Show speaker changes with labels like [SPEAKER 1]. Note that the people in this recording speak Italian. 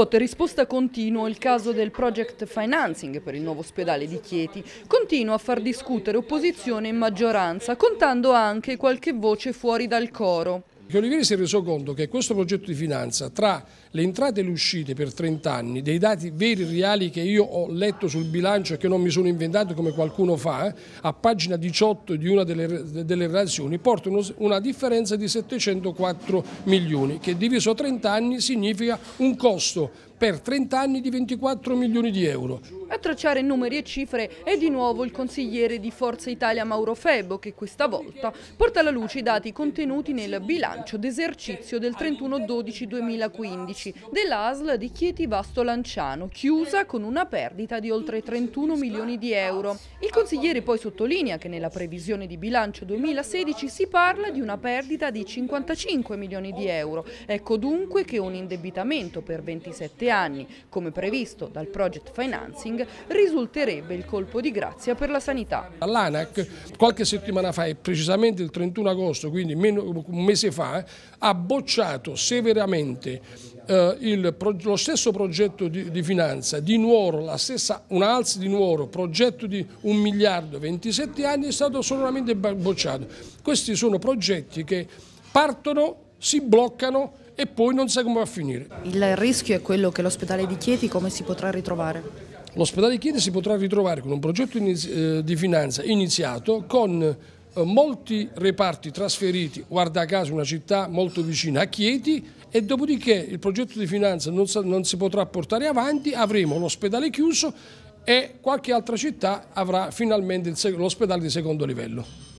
[SPEAKER 1] botta risposta continuo il caso del project financing per il nuovo ospedale di Chieti. Continua a far discutere opposizione e maggioranza, contando anche qualche voce
[SPEAKER 2] fuori dal coro. Che Olivieri si è reso conto che questo progetto di finanza tra le entrate e le uscite per 30 anni, dei dati veri e reali che io ho letto sul bilancio e che non mi sono inventato come qualcuno fa, eh, a pagina 18 di una delle, delle relazioni, porta una differenza di 704 milioni che diviso 30 anni significa un costo per 30 anni di 24 milioni di euro.
[SPEAKER 1] A tracciare numeri e cifre è di nuovo il consigliere di Forza Italia Mauro Febo che questa volta porta alla luce i dati contenuti nel bilancio d'esercizio del 31-12-2015 dell'ASL di Chieti Vasto Lanciano, chiusa con una perdita di oltre 31 milioni di euro. Il consigliere poi sottolinea che nella previsione di bilancio 2016 si parla di una perdita di 55 milioni di euro. Ecco dunque che un indebitamento per 27 anni singoli anni, come previsto dal project financing, risulterebbe il colpo di
[SPEAKER 2] grazia per la sanità. L'ANAC qualche settimana fa, precisamente il 31 agosto, quindi meno, un mese fa, ha bocciato severamente eh, il, lo stesso progetto di, di finanza di Nuoro, la stessa, un alzi di Nuoro, progetto di 1 miliardo 27 anni, è stato solamente bocciato. Questi sono progetti che partono, si bloccano e poi non sa come va a finire. Il rischio è quello che l'ospedale di Chieti come si potrà ritrovare? L'ospedale di Chieti si potrà ritrovare con un progetto eh, di finanza iniziato con eh, molti reparti trasferiti, guarda caso una città molto vicina a Chieti e dopodiché il progetto di finanza non si potrà portare avanti, avremo l'ospedale chiuso e qualche altra città avrà finalmente l'ospedale di secondo livello.